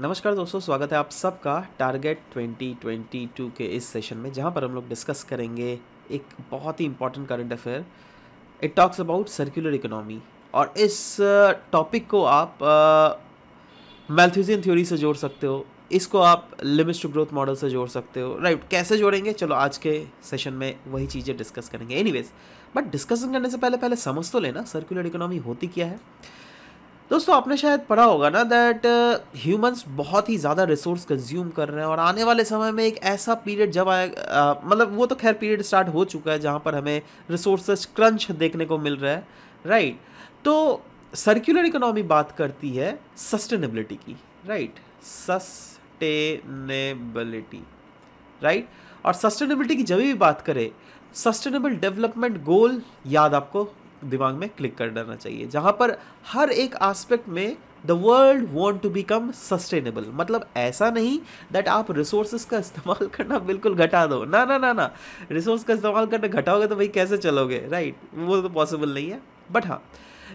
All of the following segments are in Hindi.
नमस्कार दोस्तों स्वागत है आप सबका टारगेट 2022 के इस सेशन में जहां पर हम लोग डिस्कस करेंगे एक बहुत ही important current affair it talks about circular economy और इस टॉपिक uh, को आप मैल्थ्यूजियन uh, थ्योरी से जोड़ सकते हो इसको आप लिमिट्स टू ग्रोथ मॉडल से जोड़ सकते हो राइट right, कैसे जोड़ेंगे चलो आज के सेशन में वही चीज़ें डिस्कस करेंगे एनीवेज बट डिस्कशन करने से पहले पहले समझ तो लेना सर्कुलर इकोनॉमी होती क्या है दोस्तों आपने शायद पढ़ा होगा ना दैट ह्यूमंस uh, बहुत ही ज़्यादा रिसोर्स कंज्यूम कर रहे हैं और आने वाले समय में एक ऐसा पीरियड जब आए uh, मतलब वो तो खैर पीरियड स्टार्ट हो चुका है जहाँ पर हमें रिसोर्सेज क्रंच देखने को मिल रहा है राइट right? तो सर्कुलर इकोनॉमी बात करती है सस्टेनेबिलिटी की राइट सस्टेनेबिलिटी राइट और सस्टेनेबिलिटी की जब भी बात करें सस्टेनेबल डेवलपमेंट गोल याद आपको दिमाग में क्लिक कर देना चाहिए जहाँ पर हर एक एस्पेक्ट में the world want to become sustainable मतलब ऐसा नहीं दैट आप रिसोर्स का इस्तेमाल करना बिल्कुल घटा दो ना ना ना ना रिसोर्स का इस्तेमाल करना घटाओगे तो भाई कैसे चलोगे राइट right? वो तो पॉसिबल नहीं है बट हाँ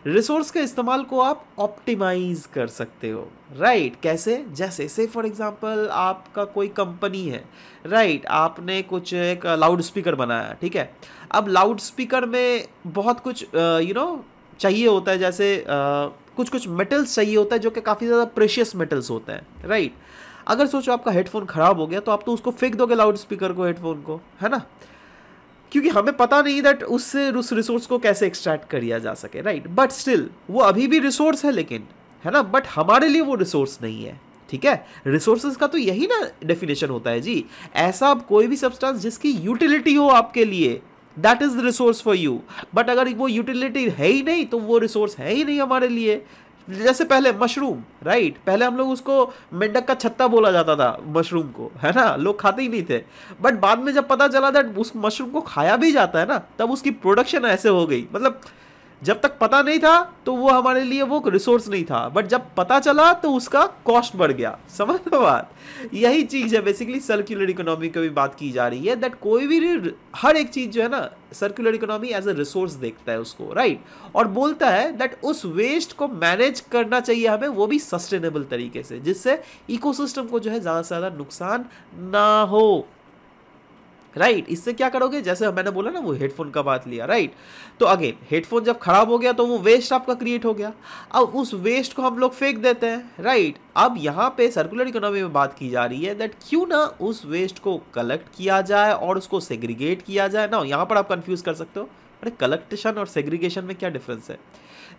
रिसोर्स के इस्तेमाल को आप ऑप्टिमाइज कर सकते हो राइट right, कैसे जैसे से फॉर एग्जांपल आपका कोई कंपनी है राइट right, आपने कुछ एक लाउड स्पीकर बनाया ठीक है अब लाउड स्पीकर में बहुत कुछ यू नो चाहिए होता है जैसे आ, कुछ कुछ मेटल्स चाहिए होता है जो कि काफ़ी ज़्यादा प्रेशियस मेटल्स होते हैं राइट right? अगर सोचो आपका हेडफोन ख़राब हो गया तो आप तो उसको फेंक दोगे लाउड स्पीकर को हेडफोन को है ना क्योंकि हमें पता नहीं दैट उससे उस रिसोर्स को कैसे एक्सट्रैक्ट किया जा सके राइट बट स्टिल वो अभी भी रिसोर्स है लेकिन है ना बट हमारे लिए वो रिसोर्स नहीं है ठीक है रिसोर्सेज का तो यही ना डेफिनेशन होता है जी ऐसा आप कोई भी सब्सटेंस जिसकी यूटिलिटी हो आपके लिए that is the resource for you but अगर वो यूटिलिटी है ही नहीं तो वो रिसोर्स है ही नहीं हमारे लिए जैसे पहले मशरूम राइट पहले हम लोग उसको मेंढक का छत्ता बोला जाता था मशरूम को है ना लोग खाते ही नहीं थे बट बाद में जब पता चला दैट उस मशरूम को खाया भी जाता है ना तब उसकी प्रोडक्शन ऐसे हो गई मतलब जब तक पता नहीं था तो वो हमारे लिए वो रिसोर्स नहीं था बट जब पता चला तो उसका कॉस्ट बढ़ गया समझ लो बात यही चीज़ है बेसिकली सर्कुलर इकोनॉमी की भी बात की जा रही है दैट कोई भी हर एक चीज़ जो है ना circular economy as a resource देखता है उसको राइट right? और बोलता है दैट उस वेस्ट को मैनेज करना चाहिए हमें वो भी सस्टेनेबल तरीके से जिससे इकोसिस्टम को जो है ज़्यादा से ज़्यादा नुकसान ना हो राइट इससे क्या करोगे जैसे मैंने बोला ना वो हेडफोन का बात लिया राइट तो अगेन हेडफोन जब खराब हो गया तो वो वेस्ट आपका क्रिएट हो गया अब उस वेस्ट को हम लोग फेंक देते हैं राइट अब यहाँ पे सर्कुलर इकोनॉमी में बात की जा रही है दैट क्यों ना उस वेस्ट को कलेक्ट किया जाए और उसको सेग्रीगेट किया जाए ना यहाँ पर आप कन्फ्यूज कर सकते हो अरे कलेक्टेशन और सेग्रीगेशन में क्या डिफरेंस है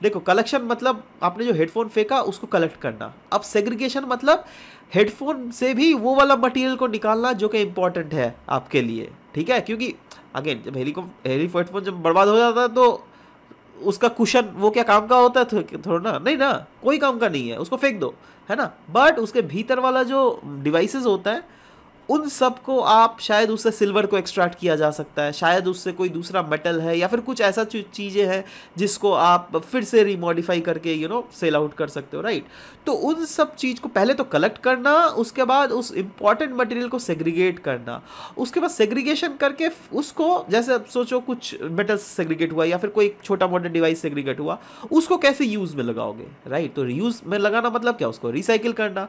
देखो कलेक्शन मतलब आपने जो हेडफोन फेंका उसको कलेक्ट करना अब सेग्रीगेशन मतलब हेडफोन से भी वो वाला मटेरियल को निकालना जो कि इम्पॉर्टेंट है आपके लिए ठीक है क्योंकि अगेन जब हेली हेली हेडफोन जब बर्बाद हो जाता है तो उसका कुशन वो क्या काम का होता है थोड़ा ना नहीं ना कोई काम का नहीं है उसको फेंक दो है ना बट उसके भीतर वाला जो डिवाइसेस होता है उन सब को आप शायद उससे सिल्वर को एक्सट्रैक्ट किया जा सकता है शायद उससे कोई दूसरा मेटल है या फिर कुछ ऐसा चीज़ें हैं जिसको आप फिर से रिमॉडिफाई करके यू नो सेल आउट कर सकते हो राइट तो उन सब चीज़ को पहले तो कलेक्ट करना उसके बाद उस इम्पॉर्टेंट मटेरियल को सेग्रीगेट करना उसके बाद सेग्रीगेशन करके उसको जैसे सोचो कुछ मेटल सेग्रीगेट हुआ या फिर कोई छोटा मोटा डिवाइस सेग्रीगेट हुआ उसको कैसे यूज़ में लगाओगे राइट तो यूज़ में लगाना मतलब क्या उसको रिसाइकिल करना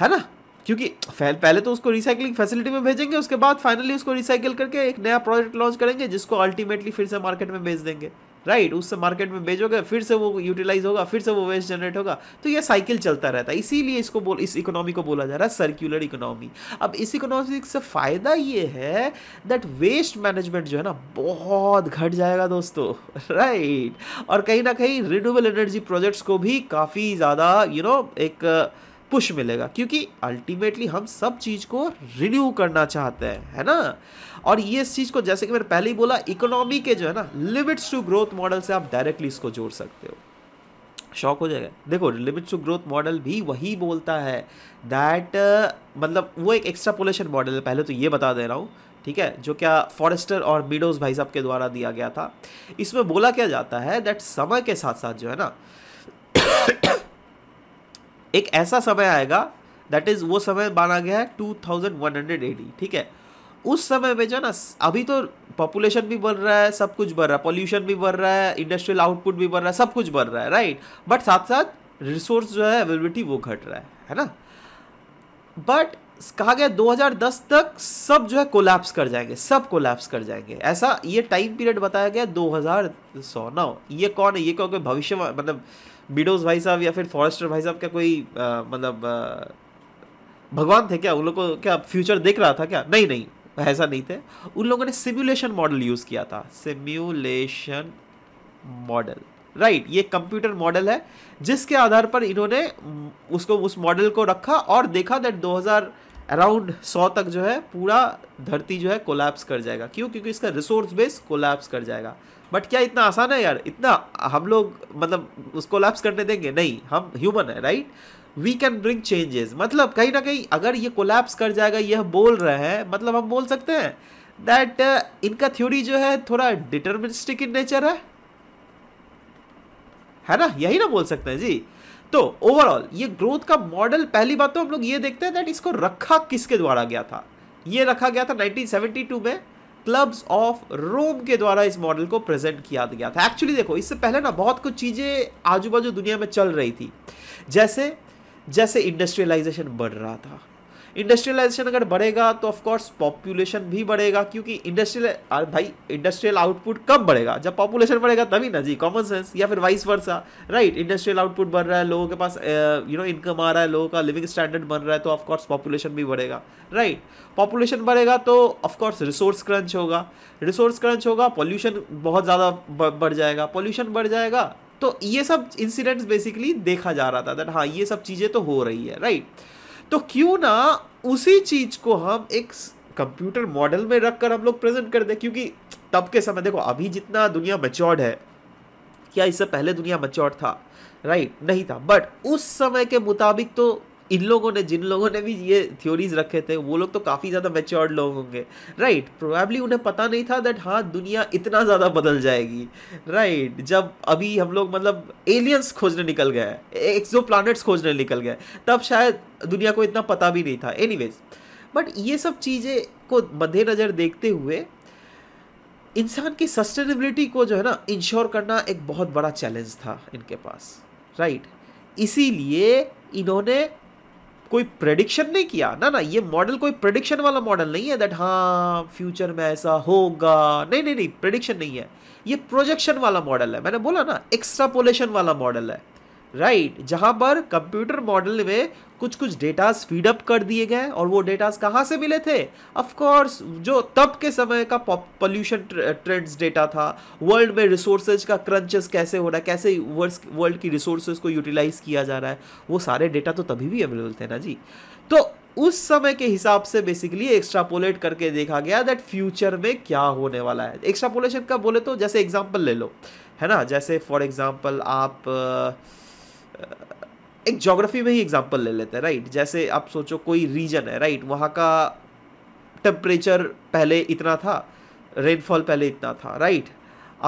है ना क्योंकि पहले तो उसको रिसाइकलिंग फैसिलिटी में भेजेंगे उसके बाद फाइनली उसको रिसाइकिल करके एक नया प्रोजेक्ट लॉन्च करेंगे जिसको अल्टीमेटली फिर से मार्केट में भेज देंगे राइट right, उससे मार्केट में भेजोगे फिर से वो यूटिलाइज होगा फिर से वो वेस्ट जनरेट होगा तो ये साइकिल चलता रहता है इसीलिए इसको बोल इस इकोनॉमी को बोला जा रहा है सर्कुलर इकोनॉमी अब इस इकोनॉमी से फ़ायदा ये है दैट वेस्ट मैनेजमेंट जो है ना बहुत घट जाएगा दोस्तों राइट right? और कहीं ना कहीं रिन्यूएबल एनर्जी प्रोजेक्ट्स को भी काफ़ी ज़्यादा यू नो एक पुश मिलेगा क्योंकि अल्टीमेटली हम सब चीज़ को रिन्यू करना चाहते हैं है ना और ये इस चीज़ को जैसे कि मैंने पहले ही बोला इकोनॉमी के जो है ना लिमिट्स टू ग्रोथ मॉडल से आप डायरेक्टली इसको जोड़ सकते हो शॉक हो जाएगा देखो लिमिट्स टू ग्रोथ मॉडल भी वही बोलता है दैट uh, मतलब वो एक एक्स्ट्रापोलेशन मॉडल है पहले तो ये बता दे रहा हूँ ठीक है जो क्या फॉरेस्टर और मीडोज भाई साहब के द्वारा दिया गया था इसमें बोला क्या जाता है दैट समय के साथ साथ जो है ना एक ऐसा समय आएगा दैट इज़ वो समय माना गया है two thousand one hundred eighty ठीक है उस समय में जो ना अभी तो पॉपुलेशन भी बढ़ रहा है सब कुछ बढ़ रहा है पॉल्यूशन भी बढ़ रहा है इंडस्ट्रियल आउटपुट भी बढ़ रहा है सब कुछ बढ़ रहा है राइट बट साथ साथ रिसोर्स जो है अवेलेबिलिटी वो घट रहा है है ना बट कहा गया 2010 तक सब जो है कोलैप्स कर जाएंगे सब कोलैप्स कर जाएंगे ऐसा ये टाइम पीरियड बताया गया दो हज़ार सौ नौ ये कौन है ये कौन भविष्य मतलब बीडोज भाई साहब या फिर फॉरेस्टर भाई साहब क्या कोई मतलब भगवान थे क्या उन लोग को क्या फ्यूचर देख रहा था क्या नहीं नहीं ऐसा नहीं थे उन लोगों ने सिम्युलेशन मॉडल यूज़ किया था सिम्यूलेशन मॉडल राइट ये कंप्यूटर मॉडल है जिसके आधार पर इन्होंने उसको उस मॉडल को रखा और देखा दैट 2000 अराउंड 100 तक जो है पूरा धरती जो है कोलैप्स कर जाएगा क्यों क्योंकि इसका रिसोर्स बेस कोलैप्स कर जाएगा बट क्या इतना आसान है यार इतना हम लोग मतलब उसको लैप्स करने देंगे नहीं हम ह्यूमन है right we can bring changes मतलब कहीं ना कहीं अगर ये कोलैप्स कर जाएगा यह बोल रहे हैं मतलब हम बोल सकते हैं दैट uh, इनका थ्योरी जो है थोड़ा डिटर्मिनिस्टिक इन नेचर है है ना यही ना बोल सकते हैं जी तो ओवरऑल ये ग्रोथ का मॉडल पहली बात तो हम लोग ये देखते हैं दैट इसको रखा किसके द्वारा गया था ये रखा गया था 1972 में क्लब्स ऑफ रोम के द्वारा इस मॉडल को प्रेजेंट किया गया था एक्चुअली देखो इससे पहले ना बहुत कुछ चीज़ें आजू बाजू दुनिया में चल रही थी जैसे जैसे इंडस्ट्रियलाइजेशन बढ़ रहा था इंडस्ट्रियलाइजेशन अगर बढ़ेगा तो ऑफकोर्स पॉपुलेशन भी बढ़ेगा क्योंकि इंडस्ट्रियल भाई इंडस्ट्रियल आउटपुट कब बढ़ेगा जब पॉपुलेशन बढ़ेगा तभी ना जी कॉमन सेंस या फिर vice versa right industrial output बढ़ रहा है लोगों के पास यू नो इनकम आ रहा है लोगों का लिविंग स्टैंडर्ड बन रहा है तो ऑफकोर्स पॉपुलेशन भी बढ़ेगा राइट पॉपुलेशन बढ़ेगा तो ऑफकोर्स रिसोर्स क्रंच होगा रिसोर्स क्रंच होगा पॉल्यूशन बहुत ज़्यादा बढ़ जाएगा पॉल्यूशन बढ़ जाएगा तो ये सब इंसिडेंट्स बेसिकली देखा जा रहा था दैट हाँ ये सब चीज़ें तो हो रही है राइट right? तो क्यों ना उसी चीज को हम एक कंप्यूटर मॉडल में रख कर हम लोग प्रेजेंट कर दें क्योंकि तब के समय देखो अभी जितना दुनिया मच्योर्ड है क्या इससे पहले दुनिया मच्योर था राइट नहीं था बट उस समय के मुताबिक तो इन लोगों ने जिन लोगों ने भी ये थ्योरीज रखे थे वो लोग तो काफ़ी ज़्यादा मेच्योर्ड लोग होंगे राइट प्रोबेबली उन्हें पता नहीं था दैट हाँ दुनिया इतना ज़्यादा बदल जाएगी राइट right? जब अभी हम लोग मतलब एलियंस खोजने निकल गए एक्सो प्लानट्स खोजने निकल गए तब शायद दुनिया को इतना पता भी नहीं था एनीवेज बट ये सब चीज़ें को मद्देनज़र देखते हुए इंसान की सस्टेनेबिलिटी को जो है ना इंश्योर करना एक बहुत बड़ा चैलेंज था इनके पास राइट इसीलिए इन्होंने कोई प्रडिक्शन नहीं किया ना ना ये मॉडल कोई प्रडिक्शन वाला मॉडल नहीं है दैट हाँ फ्यूचर में ऐसा होगा नहीं नहीं नहीं प्रडिक्शन नहीं है ये प्रोजेक्शन वाला मॉडल है मैंने बोला ना एक्स्ट्रापोलेशन वाला मॉडल है राइट right, जहां पर कंप्यूटर मॉडल में कुछ कुछ डेटास फीडअप कर दिए गए और वो डेटास कहाँ से मिले थे ऑफ कोर्स जो तब के समय का पोल्यूशन ट्रेंड्स डेटा था वर्ल्ड में रिसोर्सेज का क्रंचेस कैसे हो रहा है कैसे वर्ल्ड की रिसोर्सेज को यूटिलाइज किया जा रहा है वो सारे डेटा तो तभी भी अवेलेबल थे ना जी तो उस समय के हिसाब से बेसिकली एक्स्ट्रापोलेट करके देखा गया दैट फ्यूचर में क्या होने वाला है एक्स्ट्रापोलेशन का बोले तो जैसे एग्जाम्पल ले लो है ना जैसे फॉर एग्जाम्पल आप uh, एक जोग्राफी में ही एग्जांपल ले लेते हैं राइट जैसे आप सोचो कोई रीजन है राइट वहाँ का टेम्परेचर पहले इतना था रेनफॉल पहले इतना था राइट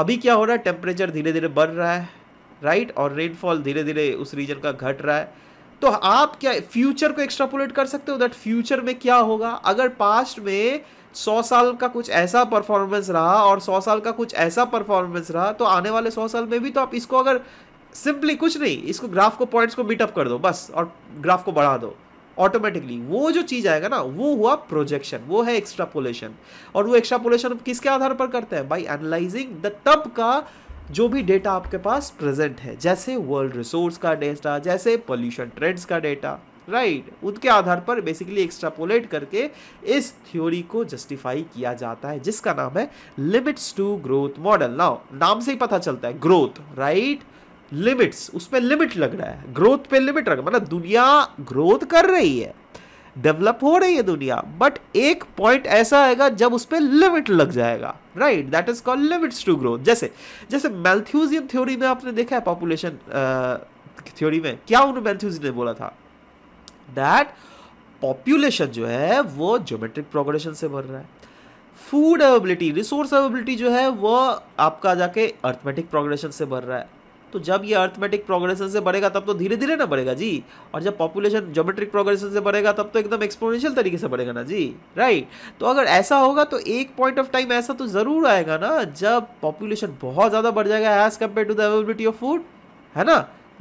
अभी क्या हो रहा है टेम्परेचर धीरे धीरे बढ़ रहा है राइट और रेनफॉल धीरे धीरे उस रीजन का घट रहा है तो आप क्या फ्यूचर को एक्स्ट्रापोलेट कर सकते हो दैट फ्यूचर में क्या होगा अगर पास्ट में सौ साल का कुछ ऐसा परफॉर्मेंस रहा और सौ साल का कुछ ऐसा परफॉर्मेंस रहा तो आने वाले सौ साल में भी तो आप इसको अगर सिंपली कुछ नहीं इसको ग्राफ को पॉइंट्स को मीटअप कर दो बस और ग्राफ को बढ़ा दो ऑटोमेटिकली वो जो चीज़ आएगा ना वो हुआ प्रोजेक्शन वो है एक्स्ट्रापोलेशन और वो एक्स्ट्रापोलेशन किसके आधार पर करते हैं बाई एनालाइजिंग द तब का जो भी डेटा आपके पास प्रेजेंट है जैसे वर्ल्ड रिसोर्स का डेटा जैसे पोल्यूशन ट्रेंड्स का डेटा राइट right. उनके आधार पर बेसिकली एक्स्ट्रापोलेट करके इस थ्योरी को जस्टिफाई किया जाता है जिसका नाम है limits to growth model now नाम से ही पता चलता है ग्रोथ राइट right? लिमिट्स उसमें लिमिट लग रहा है ग्रोथ पे लिमिट लग रहा है मतलब दुनिया ग्रोथ कर रही है डेवलप हो रही है दुनिया बट एक पॉइंट ऐसा आएगा जब उस पर लिमिट लग जाएगा right that is called limits to growth जैसे जैसे मैल्थ्यूजियन थ्योरी में आपने देखा है पॉपुलेशन थ्योरी में क्या उन्होंने मैल्थ्यूजियन ने बोला था दैट पॉपुलेशन जो है वो ज्योमेट्रिक प्रोग्रेशन से बढ़ रहा है फूड अवेबिलिटी रिसोर्स अवेबिलिटी जो है वो आपका जाके अर्थमेटिक प्रोग्रेशन से बढ़ रहा है तो जब ये अर्थमेटिक प्रोग्रेशन से बढ़ेगा तब तो धीरे धीरे ना बढ़ेगा जी और जब पॉपुलेशन जोमेट्रिक प्रोग्रेशन से बढ़ेगा तब तो एकदम एक्सपोनेंशियल तरीके से बढ़ेगा ना जी राइट तो अगर ऐसा होगा तो एक पॉइंट ऑफ टाइम ऐसा तो ज़रूर आएगा ना जब पॉपुलेशन बहुत ज़्यादा बढ़ जाएगा as compare to the availability of food है ना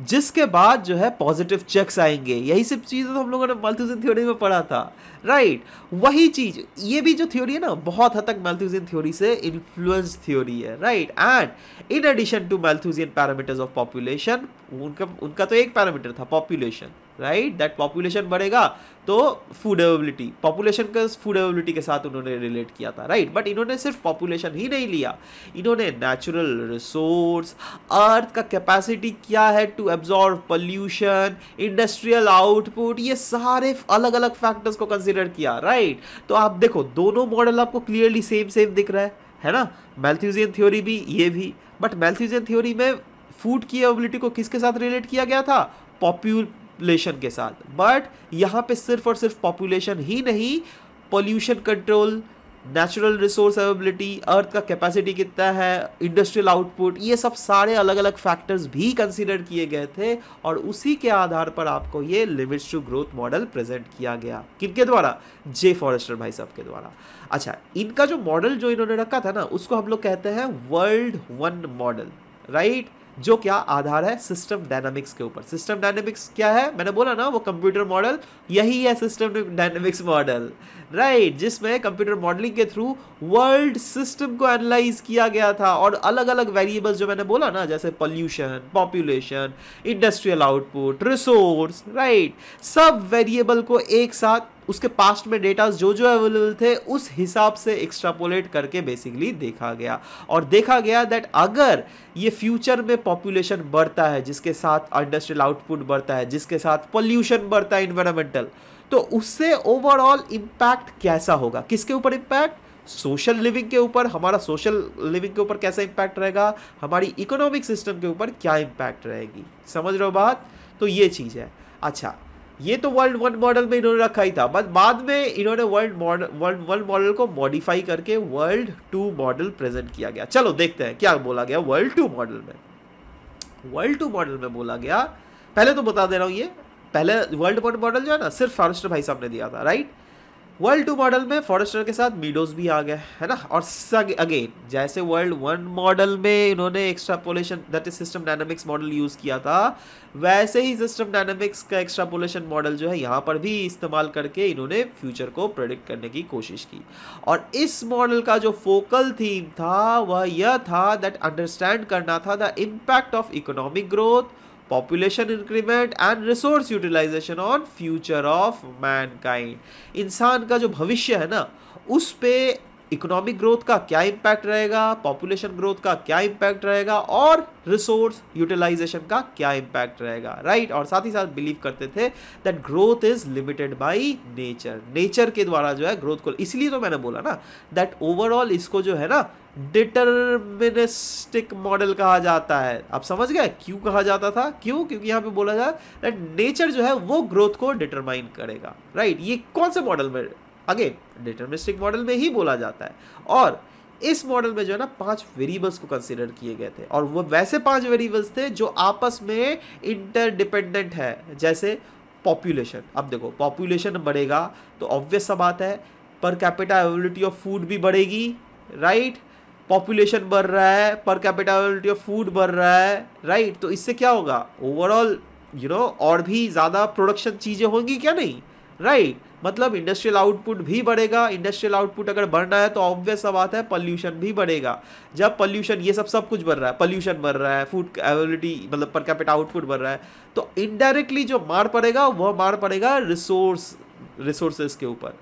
जिसके बाद जो है पॉजिटिव चेक्स आएंगे यही सब चीज़ें तो हम लोगों ने मल्थ्यूजन थ्योरी में पढ़ा था राइट right. वही चीज़ ये भी जो थ्योरी है ना बहुत हद तक माल्थ्यूजन थ्योरी से इन्फ्लुएंस थ्योरी है right and in addition to Malthusian parameters of population उनका उनका तो एक पैरामीटर था पॉपुलेशन राइट दैट पॉपुलेशन बढ़ेगा तो फूड एवेबिलिटी पॉपुलेशन के फूड एवेबिलिटी के साथ उन्होंने रिलेट किया था राइट right? बट इन्होंने सिर्फ पॉपुलेशन ही नहीं लिया इन्होंने नेचुरल रिसोर्स अर्थ का कैपेसिटी क्या है to absorb pollution industrial output ये सारे अलग अलग फैक्टर्स को कंसिडर किया राइट right? तो आप देखो दोनों मॉडल आपको क्लियरली सेम सेम दिख रहा है है ना मैल्थ्यूजियन थ्योरी भी ये भी बट मैल्थ्यूजियन थ्योरी में फूड की एबिलिटी को किसके साथ रिलेट किया गया था पॉप्यू पॉपुलेशन के साथ बट यहाँ पे सिर्फ और सिर्फ पॉपुलेशन ही नहीं pollution control natural resource availability earth का कैपेसिटी कितना है इंडस्ट्रियल आउटपुट ये सब सारे अलग अलग फैक्टर्स भी कंसिडर किए गए थे और उसी के आधार पर आपको ये limits to growth model present किया गया किनके द्वारा जे फॉरेस्टर भाई साहब के द्वारा अच्छा इनका जो मॉडल जो इन्होंने रखा था ना उसको हम लोग कहते हैं वर्ल्ड वन मॉडल राइट जो क्या आधार है सिस्टम डायनामिक्स के ऊपर सिस्टम डायनामिक्स क्या है मैंने बोला ना वो कंप्यूटर मॉडल यही है सिस्टम डायनामिक्स मॉडल राइट जिसमें कंप्यूटर मॉडलिंग के थ्रू वर्ल्ड सिस्टम को एनालाइज किया गया था और अलग अलग वेरिएबल्स जो मैंने बोला ना जैसे pollution population industrial output resource right सब वेरिएबल को एक साथ उसके पास्ट में डेटा जो जो अवेलेबल थे उस हिसाब से एक्स्ट्रापोलेट करके बेसिकली देखा गया और देखा गया दैट अगर ये फ्यूचर में पॉपुलेशन बढ़ता है जिसके साथ इंडस्ट्रियल आउटपुट बढ़ता है जिसके साथ पॉल्यूशन बढ़ता है इन्वायरमेंटल तो उससे ओवरऑल इम्पैक्ट कैसा होगा किसके ऊपर इम्पैक्ट सोशल लिविंग के ऊपर हमारा सोशल लिविंग के ऊपर कैसा इम्पैक्ट रहेगा हमारी इकोनॉमिक सिस्टम के ऊपर क्या इम्पैक्ट रहेगी समझ रहे हो बात तो ये चीज़ है अच्छा ये तो वर्ल्ड वन मॉडल में इन्होंने रखा ही था बट बाद में इन्होंने वर्ल्ड वर्ल्ड वन मॉडल को मॉडिफाई करके वर्ल्ड टू मॉडल प्रेजेंट किया गया चलो देखते हैं क्या बोला गया वर्ल्ड टू मॉडल में वर्ल्ड टू मॉडल में बोला गया पहले तो बता दे रहा हूँ ये पहले वर्ल्ड वन मॉडल जो है ना सिर्फ फॉरेस्टर भाई साहब ने दिया था राइट वर्ल्ड टू मॉडल में फॉरेस्टर के साथ मीडोज भी आ गए है ना और अगेन जैसे वर्ल्ड वन मॉडल में इन्होंने extrapolation that is system dynamics model use किया था वैसे ही सिस्टम डायनामिक्स का एक्स्ट्रापोलेशन मॉडल जो है यहाँ पर भी इस्तेमाल करके इन्होंने फ्यूचर को प्रोडिक्ट करने की कोशिश की और इस मॉडल का जो फोकल थीम था वह यह था दैट अंडरस्टैंड करना था the impact of economic growth population increment and resource utilisation on future of mankind इंसान का जो भविष्य है ना उस पे इकोनॉमिक ग्रोथ का क्या इम्पैक्ट रहेगा पॉपुलेशन ग्रोथ का क्या इम्पैक्ट रहेगा और रिसोर्स यूटिलाइजेशन का क्या इम्पैक्ट रहेगा राइट right? और साथ ही साथ बिलीव करते थे that growth is limited by nature nature के द्वारा जो है ग्रोथ को इसलिए तो मैंने बोला ना दैट ओवरऑल इसको जो है ना डिटर्मिनिस्टिक मॉडल कहा जाता है आप समझ गए क्यों कहा जाता था क्यों क्योंकि यहाँ पे बोला जाए दैट नेचर जो है वो ग्रोथ को डिटरमाइन करेगा राइट right? ये कौन से मॉडल में अगेन डिटर्मिस्टिक मॉडल में ही बोला जाता है और इस मॉडल में जो है ना पांच वेरिएबल्स को कंसिडर किए गए थे और वो वैसे पांच वेरिएबल्स थे जो आपस में इंटरडिपेंडेंट है जैसे पॉपुलेशन अब देखो पॉपुलेशन बढ़ेगा तो ऑब्वियस सा बात है per capita availability of food भी बढ़ेगी राइट पॉपुलेशन बढ़ रहा है per capita availability of food बढ़ रहा है राइट तो इससे क्या होगा ओवरऑल यू नो और भी ज़्यादा प्रोडक्शन चीज़ें होंगी क्या नहीं राइट right? मतलब इंडस्ट्रियल आउटपुट भी बढ़ेगा इंडस्ट्रियल आउटपुट अगर बढ़ना है तो ऑब्वियस बात है पॉल्यूशन भी बढ़ेगा जब पॉल्यूशन ये सब सब कुछ बढ़ रहा है पॉल्यूशन बढ़ रहा है फूड एबिलिटी मतलब पर कैपिटल आउटपुट बढ़ रहा है तो इनडायरेक्टली जो मार पड़ेगा वह मार पड़ेगा रिसोर्स रिसोर्सेज के ऊपर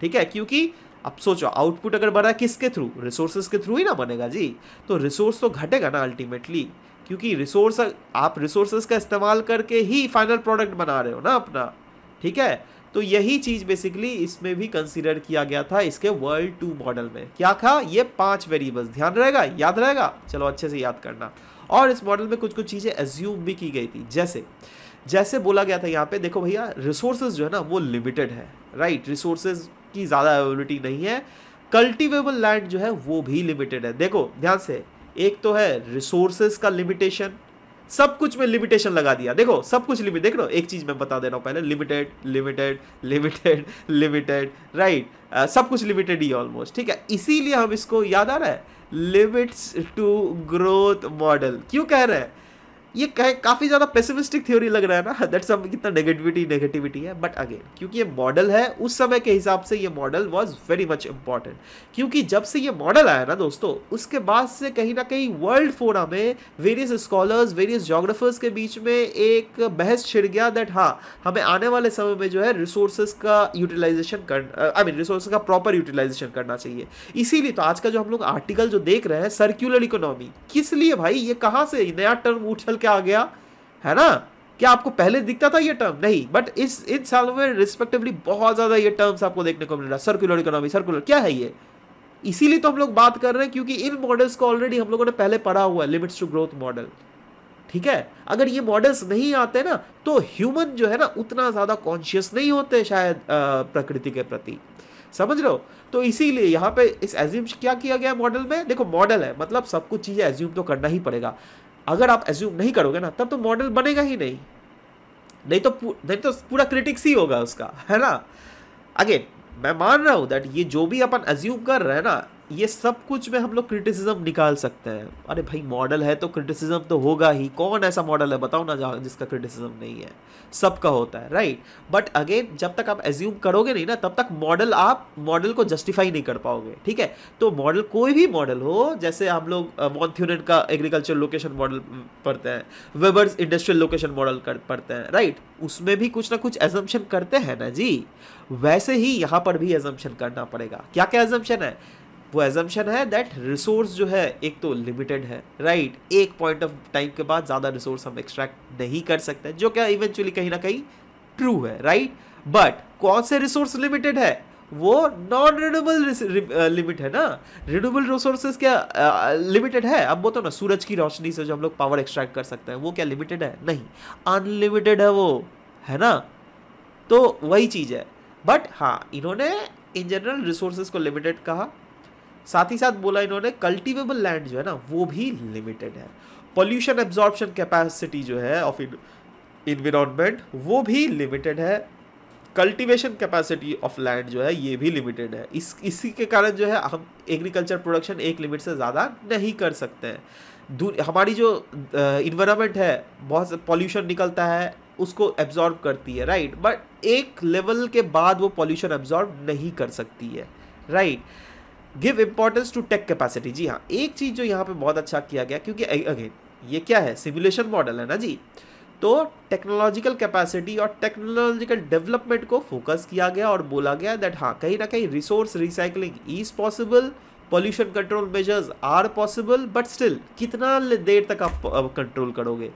ठीक है क्योंकि अब सोचो आउटपुट अगर बढ़ा किसके थ्रू रिसोर्सेज के थ्रू ही ना बनेगा जी तो रिसोर्स तो घटेगा ना अल्टीमेटली क्योंकि रिसोर्स आप रिसोर्सेज का इस्तेमाल करके ही फाइनल प्रोडक्ट बना रहे हो ना अपना ठीक है तो यही चीज बेसिकली इसमें भी कंसिडर किया गया था इसके वर्ल्ड टू मॉडल में क्या था ये पांच वेरिएबल्स ध्यान रहेगा याद रहेगा चलो अच्छे से याद करना और इस मॉडल में कुछ कुछ चीज़ें एज्यूम भी की गई थी जैसे जैसे बोला गया था यहाँ पे देखो भैया रिसोर्सेज जो है ना वो लिमिटेड है राइट रिसोर्सेज की ज़्यादा अवेलेबिलिटी नहीं है कल्टिवेबल लैंड जो है वो भी लिमिटेड है देखो ध्यान से एक तो है रिसोर्सेज का लिमिटेशन सब कुछ में लिमिटेशन लगा दिया देखो सब कुछ लिमिट देख लो एक चीज मैं बता दे रहा हूँ पहले limited limited limited limited right सब कुछ लिमिटेड ही ऑलमोस्ट ठीक है इसीलिए हम इसको याद आ रहा है लिमिट्स टू ग्रोथ मॉडल क्यों कह रहे हैं ये कहे काफ़ी ज़्यादा पेसिमिस्टिक थ्योरी लग रहा है ना दैट सब कितना नेगेटिविटी नेगेटिविटी है बट अगेन क्योंकि ये मॉडल है उस समय के हिसाब से ये model was very much important क्योंकि जब से ये मॉडल आया ना दोस्तों उसके बाद से कहीं ना कहीं वर्ल्ड फोरा में वेरियस स्कॉलर्स वेरियस जोग्राफर्स के बीच में एक बहस छिड़ गया दैट हाँ हमें आने वाले समय में जो है रिसोर्सेज का यूटिलाइजेशन कर आई मीन रिसोर्स का प्रॉपर यूटिलाइजेशन करना चाहिए इसीलिए तो आज का जो हम लोग आर्टिकल जो देख रहे हैं सर्क्यूलर इकोनॉमी किस लिए भाई ये कहाँ से नया टर्म उछल क्या आ गया है ना क्या आपको पहले दिखता था ये टर्म नहीं बट इस इन सालों में रिस्पेक्टिवली बहुत ज़्यादा ये टर्म्स आपको देखने को मिल रहा है सर्कुलर इकोनॉमी सर्कुलर क्या है ये इसीलिए तो हम लोग बात कर रहे हैं क्योंकि इन मॉडल्स को ऑलरेडी हम लोगों ने पहले पढ़ा हुआ है लिमिट्स टू ग्रोथ मॉडल ठीक है अगर ये मॉडल्स नहीं आते ना तो ह्यूमन जो है ना उतना ज़्यादा कॉन्शियस नहीं होते शायद प्रकृति के प्रति समझ लो तो इसीलिए यहाँ पे इस एज्यूम क्या किया गया मॉडल में देखो मॉडल है मतलब सब कुछ चीज़ें एज्यूम तो करना ही पड़ेगा अगर आप एज्यूम नहीं करोगे ना तब तो मॉडल बनेगा ही नहीं नहीं तो नहीं तो पूरा क्रिटिक्स ही होगा उसका है ना अगेन मैं मान रहा हूँ दैट ये जो भी अपन एज्यूम कर रहे हैं ना ये सब कुछ में हम लोग क्रिटिसिज्म निकाल सकते हैं अरे भाई मॉडल है तो क्रिटिसिज्म तो होगा ही कौन ऐसा मॉडल है बताओ ना जहाँ जिसका क्रिटिसिज्म नहीं है सबका होता है राइट बट अगेन जब तक आप एज्यूम करोगे नहीं ना तब तक मॉडल आप मॉडल को जस्टिफाई नहीं कर पाओगे ठीक है तो मॉडल कोई भी मॉडल हो जैसे हम लोग uh, का एग्रीकल्चर लोकेशन मॉडल पढ़ते हैं वेबर्स इंडस्ट्रियल लोकेशन मॉडल पढ़ते हैं राइट उसमें भी कुछ ना कुछ एजम्पन करते हैं ना जी वैसे ही यहाँ पर भी एजम्पन करना पड़ेगा क्या क्या एजम्पन है वो एजम्पन है दैट रिसोर्स जो है एक तो लिमिटेड है राइट right? एक पॉइंट ऑफ टाइम के बाद ज़्यादा रिसोर्स हम एक्सट्रैक्ट नहीं कर सकते जो क्या इवेंचुअली कहीं ना कहीं ट्रू है राइट right? बट कौन से रिसोर्स लिमिटेड है वो नॉन रिन्यूएबल लिमिट है ना रिनूबल रिसोर्सेज क्या लिमिटेड uh, है अब वो तो ना सूरज की रोशनी से जो हम लोग पावर एक्सट्रैक्ट कर सकते हैं वो क्या लिमिटेड है नहीं अनलिमिटेड है वो है ना तो वही चीज़ है बट हाँ इन्होंने इन जनरल रिसोर्सेज को लिमिटेड कहा साथ ही साथ बोला इन्होंने कल्टीवेबल लैंड जो है ना वो भी लिमिटेड है पॉल्यूशन एब्जॉर्प्शन कैपेसिटी जो है ऑफ इन वो भी लिमिटेड है कल्टीवेशन कैपेसिटी ऑफ लैंड जो है ये भी लिमिटेड है इस इसी के कारण जो है हम एग्रीकल्चर प्रोडक्शन एक लिमिट से ज़्यादा नहीं कर सकते हैं हमारी जो इन्वायरमेंट है बहुत पॉल्यूशन निकलता है उसको एब्जॉर्ब करती है राइट बट एक लेवल के बाद वो पॉल्यूशन एब्जॉर्ब नहीं कर सकती है right give importance to tech capacity जी हाँ एक चीज़ जो यहाँ पे बहुत अच्छा किया गया क्योंकि अगेन ये क्या है सिमुलेशन मॉडल है ना जी तो टेक्नोलॉजिकल कैपेसिटी और टेक्नोलॉजिकल डेवलपमेंट को फोकस किया गया और बोला गया दैट हाँ कहीं ना कहीं resource recycling is possible pollution control measures are possible but still कितना देर तक आप कंट्रोल करोगे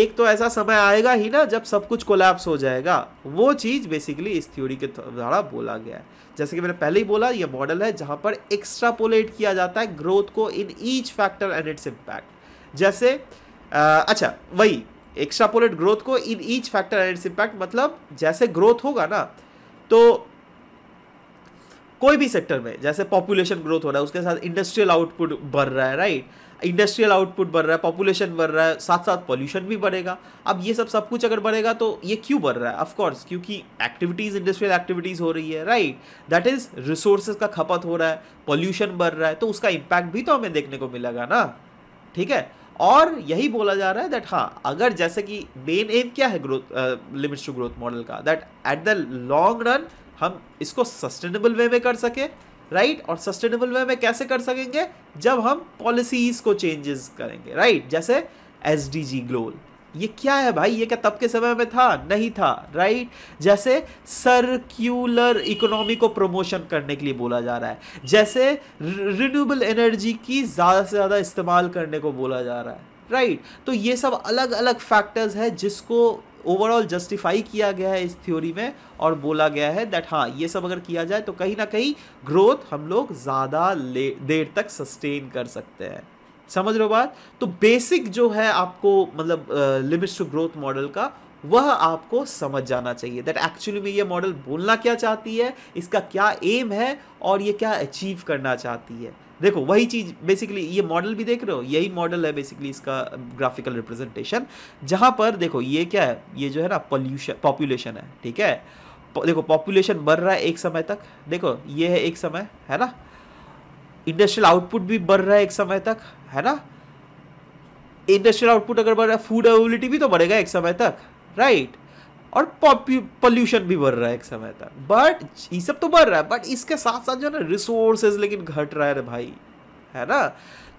एक तो ऐसा समय आएगा ही ना जब सब कुछ कोलैप्स हो जाएगा वो चीज़ बेसिकली इस थ्योरी के द्वारा बोला गया है जैसे कि मैंने पहले ही बोला ये मॉडल है जहाँ पर एक्स्ट्रापोलेट किया जाता है ग्रोथ को in each factor and its impact जैसे आ, अच्छा वही एक्स्ट्रापोलेट ग्रोथ को in each factor and its impact मतलब जैसे ग्रोथ होगा ना तो कोई भी सेक्टर में जैसे पॉपुलेशन ग्रोथ हो रहा है उसके साथ इंडस्ट्रियल आउटपुट बढ़ रहा है राइट इंडस्ट्रियल आउटपुट बढ़ रहा है पॉपुलेशन बढ़ रहा है साथ साथ पॉल्यूशन भी बढ़ेगा अब ये सब सब कुछ अगर बढ़ेगा तो ये क्यों बढ़ रहा है ऑफकोर्स क्योंकि एक्टिविटीज़ इंडस्ट्रियल एक्टिविटीज़ हो रही है राइट दैट इज़ रिसोर्सेज का खपत हो रहा है पॉल्यूशन बढ़ रहा है तो उसका इम्पैक्ट भी तो हमें देखने को मिलेगा ना ठीक है और यही बोला जा रहा है दैट हाँ अगर जैसे कि मेन एम क्या है growth limits to growth model का that at the long run हम इसको सस्टेनेबल वे में कर सके राइट और सस्टेनेबल वे में कैसे कर सकेंगे जब हम पॉलिसीज को चेंजेस करेंगे राइट जैसे एस डी जी ग्लोल ये क्या है भाई ये क्या तब के समय में था नहीं था राइट जैसे सर्क्यूलर इकोनॉमी को प्रमोशन करने के लिए बोला जा रहा है जैसे रिन्यूएबल एनर्जी की ज़्यादा से ज़्यादा इस्तेमाल करने को बोला जा रहा है राइट तो ये सब अलग अलग फैक्टर्स है जिसको ओवरऑल जस्टिफाई किया गया है इस थ्योरी में और बोला गया है दैट हाँ ये सब अगर किया जाए तो कहीं ना कहीं ग्रोथ हम लोग ज़्यादा देर तक सस्टेन कर सकते हैं समझ रहे हो बात तो बेसिक जो है आपको मतलब लिमिट्स टू ग्रोथ मॉडल का वह आपको समझ जाना चाहिए दैट एक्चुअली में ये मॉडल बोलना क्या चाहती है इसका क्या एम है और ये क्या अचीव करना चाहती है देखो वही चीज़ बेसिकली ये मॉडल भी देख रहे हो यही मॉडल है बेसिकली इसका ग्राफिकल रिप्रेजेंटेशन जहां पर देखो ये क्या है ये जो है ना पॉल्यूशन पॉपुलेशन है ठीक है देखो पॉपुलेशन बढ़ रहा है एक समय तक देखो ये है एक समय है ना इंडस्ट्रियल आउटपुट भी बढ़ रहा है एक समय तक है ना इंडस्ट्रियल आउटपुट अगर बढ़ रहा है फूड अवेबिलिटी भी तो बढ़ेगा एक समय तक राइट और पॉल्यूशन भी बढ़ रहा है एक समय तक बट ये सब तो बढ़ रहा है बट इसके साथ साथ जो है ना रिसोर्सेज लेकिन घट रहा है भाई है ना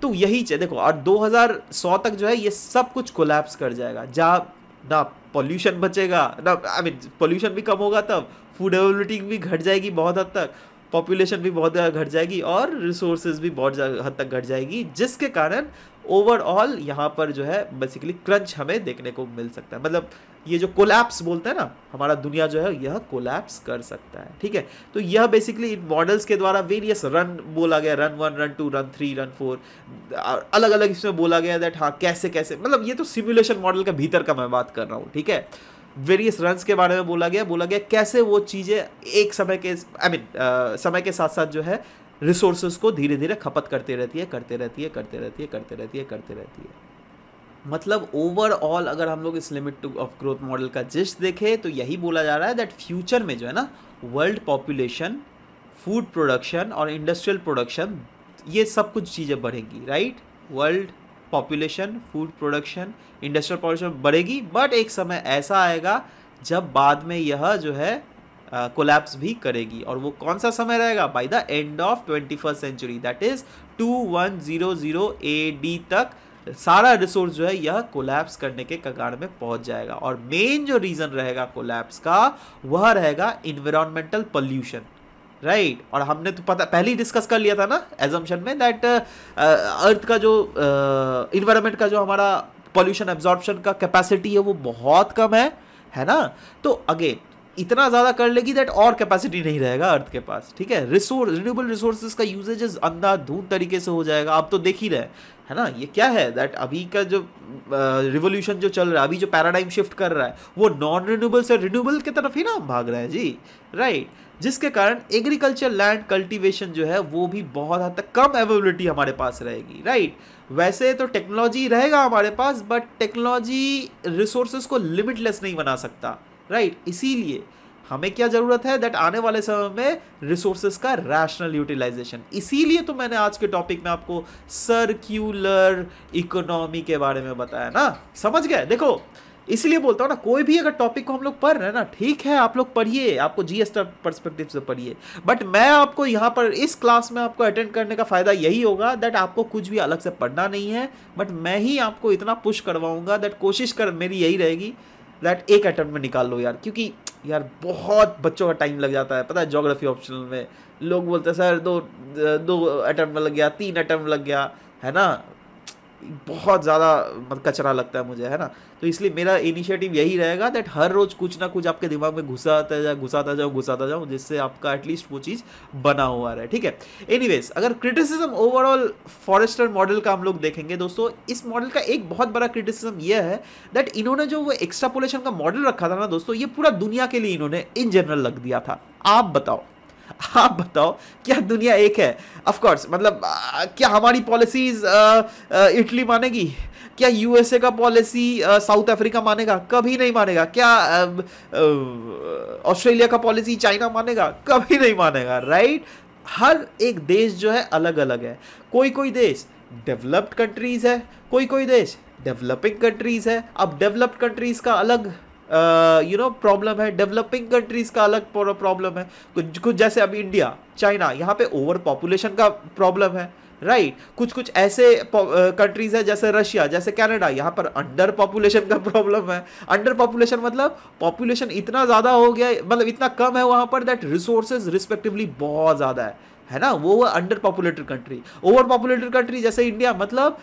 तो यही चाहिए देखो और 2100 तक जो है ये सब कुछ कोलैप्स कर जाएगा जहाँ ना पॉल्यूशन बचेगा ना आई मीन पॉल्यूशन भी कम होगा तब फूड अवेबिलिटी भी घट जाएगी बहुत हद तक पॉपुलेशन भी बहुत ज़्यादा घट जाएगी और रिसोर्सेज भी बहुत हद तक घट जाएगी जिसके कारण ओवरऑल यहाँ पर जो है बेसिकली क्रंच हमें देखने को मिल सकता है मतलब ये जो कोलैप्स बोलते हैं ना हमारा दुनिया जो है यह कोलैप्स कर सकता है ठीक है तो यह बेसिकली इन मॉडल्स के द्वारा वेरियस रन बोला गया run one run two run three run four अलग अलग इसमें बोला गया दैट हाँ कैसे कैसे मतलब ये तो सिमुलेशन मॉडल के भीतर का मैं बात कर रहा हूँ ठीक है वेरियस रन के बारे में बोला गया बोला गया कैसे वो चीज़ें एक समय के आई I मीन mean, समय के साथ साथ जो है रिसोर्सेज को धीरे धीरे खपत करते रहती है करते रहती है करते रहती है करते रहती है करते रहती है मतलब ओवरऑल अगर हम लोग इस limit to of growth model का जिस्ट देखें तो यही बोला जा रहा है दैट फ्यूचर में जो है ना वर्ल्ड पॉपुलेशन फूड प्रोडक्शन और इंडस्ट्रियल प्रोडक्शन ये सब कुछ चीज़ें बढ़ेंगी right world population food production industrial population बढ़ेगी बट एक समय ऐसा आएगा जब बाद में यह जो है कोलैप्स uh, भी करेगी और वो कौन सा समय रहेगा by the end of twenty first century that is two one zero zero A D तक सारा रिसोर्स जो है यह कोलैप्स करने के कगार में पहुंच जाएगा और मेन जो रीज़न रहेगा कोलैप्स का वह रहेगा इन्वायरमेंटल पॉल्यूशन राइट right. और हमने तो पता पहले ही डिस्कस कर लिया था ना एजम्पन में दैट अर्थ uh, का जो इन्वायरमेंट uh, का जो हमारा पॉल्यूशन एब्जॉर्प्शन का कैपेसिटी है वो बहुत कम है है ना तो अगेन इतना ज़्यादा कर लेगी दैट और कैपेसिटी नहीं रहेगा अर्थ के पास ठीक है रिसोर्स रिन्यूएबल रिसोर्सेज का यूजेज अंधाधुंध तरीके से हो जाएगा आप तो देख ही रहे है ना ये क्या है दैट अभी का जो रिवोल्यूशन uh, जो चल रहा है अभी जो पैराडाइम शिफ्ट कर रहा है वो नॉन रिन्यूएबल से रिन्यूएबल की तरफ ही ना हम भाग रहे हैं जी राइट right. जिसके कारण एग्रीकल्चर लैंड कल्टीवेशन जो है वो भी बहुत हद तक कम अवेबिलिटी हमारे पास रहेगी राइट right. वैसे तो टेक्नोलॉजी रहेगा हमारे पास बट टेक्नोलॉजी रिसोर्सेज को लिमिटलेस नहीं बना सकता राइट इसीलिए हमें क्या ज़रूरत है दैट आने वाले समय में रिसोर्सेज का रैशनल यूटिलाइजेशन इसीलिए तो मैंने आज के टॉपिक में आपको सर्क्यूलर इकोनॉमी के बारे में बताया ना समझ गए देखो इसलिए बोलता हूँ ना कोई भी अगर टॉपिक को हम लोग पढ़ रहे हैं ना ठीक है आप लोग पढ़िए आपको जी एस परस्पेक्टिव से पढ़िए बट मैं आपको यहाँ पर इस क्लास में आपको अटेंड करने का फ़ायदा यही होगा दैट आपको कुछ भी अलग से पढ़ना नहीं है बट मैं ही आपको इतना पुश करवाऊँगा दैट कोशिश कर मेरी यही रहेगी दैट एक अटैम्प्ट में निकाल लो यार क्योंकि यार बहुत बच्चों का टाइम लग जाता है पता है जोग्राफी ऑप्शनल में लोग बोलते हैं सर दो दो अटैम्प्ट में लग गया तीन अटैम्प्ट लग गया है ना बहुत ज़्यादा मतलब कचरा लगता है मुझे है ना तो इसलिए मेरा इनिशिएटिव यही रहेगा दैट हर रोज़ कुछ ना कुछ आपके दिमाग में घुसाता जाए घुसाता जाओ घुसाता जाओ जिससे आपका एटलीस्ट वो चीज़ बना हुआ रहे ठीक है एनी अगर क्रिटिसिज्म ओवरऑल फॉरेस्टर मॉडल का हम लोग देखेंगे दोस्तों इस मॉडल का एक बहुत बड़ा क्रिटिसिज्म यह है दैट इन्होंने जो वो एक्स्ट्रापोलेशन का मॉडल रखा था ना दोस्तों ये पूरा दुनिया के लिए इन्होंने इन जनरल लग दिया था आप बताओ आप बताओ क्या दुनिया एक है ऑफ कोर्स मतलब क्या हमारी पॉलिसीज इटली मानेगी क्या यूएसए का पॉलिसी साउथ अफ्रीका मानेगा कभी नहीं मानेगा क्या ऑस्ट्रेलिया का पॉलिसी चाइना मानेगा कभी नहीं मानेगा राइट हर एक देश जो है अलग अलग है कोई कोई देश डेवलप्ड कंट्रीज़ है कोई कोई देश डेवलपिंग कंट्रीज़ है अब डेवलप्ड कंट्रीज़ का अलग यू नो प्रॉब्लम है डेवलपिंग कंट्रीज़ का अलग प्रॉब्लम है कुछ कुछ जैसे अभी इंडिया चाइना यहाँ पे ओवर पॉपुलेशन का प्रॉब्लम है राइट right. कुछ कुछ ऐसे कंट्रीज है जैसे रशिया जैसे कनाडा यहाँ पर अंडर पॉपुलेशन का प्रॉब्लम है अंडर पॉपुलेशन मतलब पॉपुलेशन इतना ज़्यादा हो गया मतलब इतना कम है वहाँ पर दैट रिसोर्सेज रिस्पेक्टिवली बहुत ज़्यादा है है ना वो हुआ under populated country over populated country जैसे इंडिया मतलब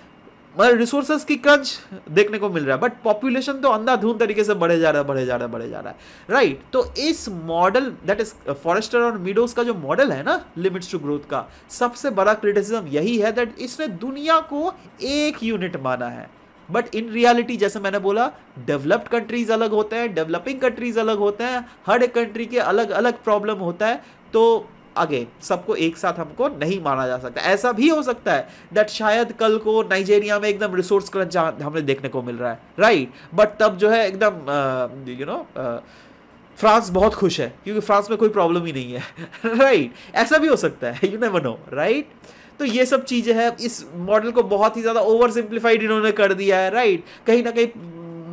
मतलब रिसोर्सेज की क्रंच देखने को मिल रहा है बट पॉपुलेशन तो अंधाधुंध तरीके से बढ़े जा रहा है बढ़े जा रहा है बढ़े जा रहा है राइट right, तो इस मॉडल दैट इज फॉरेस्टर और मीडोज का जो मॉडल है ना लिमिट्स टू ग्रोथ का सबसे बड़ा क्रिटिसिज्म यही है दैट इसने दुनिया को एक यूनिट माना है बट इन रियलिटी जैसे मैंने बोला डेवलप्ड कंट्रीज अलग होते हैं डेवलपिंग कंट्रीज अलग होते हैं हर एक कंट्री के अलग अलग प्रॉब्लम होता है तो अगेन सबको एक साथ हमको नहीं माना जा सकता ऐसा भी हो सकता है दैट शायद कल को नाइजेरिया में एकदम रिसोर्स क्रंच हमें देखने को मिल रहा है राइट right? बट तब जो है एकदम यू नो फ्रांस बहुत खुश है क्योंकि फ्रांस में कोई प्रॉब्लम ही नहीं है राइट right? ऐसा भी हो सकता है यू नेवर नो राइट तो ये सब चीज़ें हैं इस मॉडल को बहुत ही ज़्यादा ओवर सिंप्लीफाइड इन्होंने कर दिया है राइट कहीं ना कहीं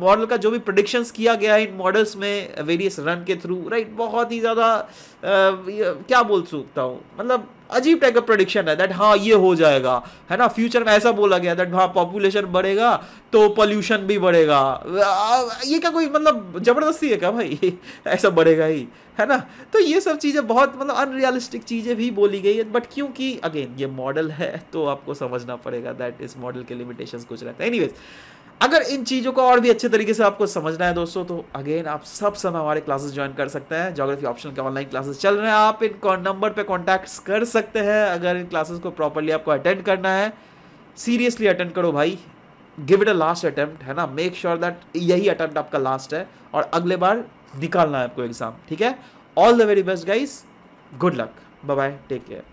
मॉडल का जो भी प्रडिक्शंस किया गया है इन मॉडल्स में वेरियस रन के थ्रू राइट बहुत ही ज़्यादा क्या बोल सकता हूँ मतलब अजीब टाइप का प्रडिक्शन है दैट हाँ ये हो जाएगा है ना फ्यूचर में ऐसा बोला गया दैट हाँ पॉपुलेशन बढ़ेगा तो पॉल्यूशन भी बढ़ेगा ये क्या कोई मतलब ज़बरदस्ती है क्या भाई ऐसा बढ़ेगा ही है ना तो ये सब चीज़ें बहुत मतलब अनरियलिस्टिक चीज़ें भी बोली गई है बट क्योंकि अगेन ये मॉडल है तो आपको समझना पड़ेगा दैट इस मॉडल के लिमिटेशन कुछ रहते हैं एनीवेज अगर इन चीज़ों को और भी अच्छे तरीके से आपको समझना है दोस्तों तो अगेन आप सब समय हमारे क्लासेस ज्वाइन कर सकते हैं जोग्राफी ऑप्शन के ऑनलाइन क्लासेस चल रहे हैं आप इन नंबर पे कॉन्टैक्ट कर सकते हैं अगर इन क्लासेस को प्रॉपरली आपको अटेंड करना है सीरियसली अटेंड करो भाई give it a last attempt है ना मेक श्योर दैट यही अटैम्प्ट आपका लास्ट है और अगले बार निकालना है आपको एग्जाम ठीक है all the very best guys good luck bye bye take care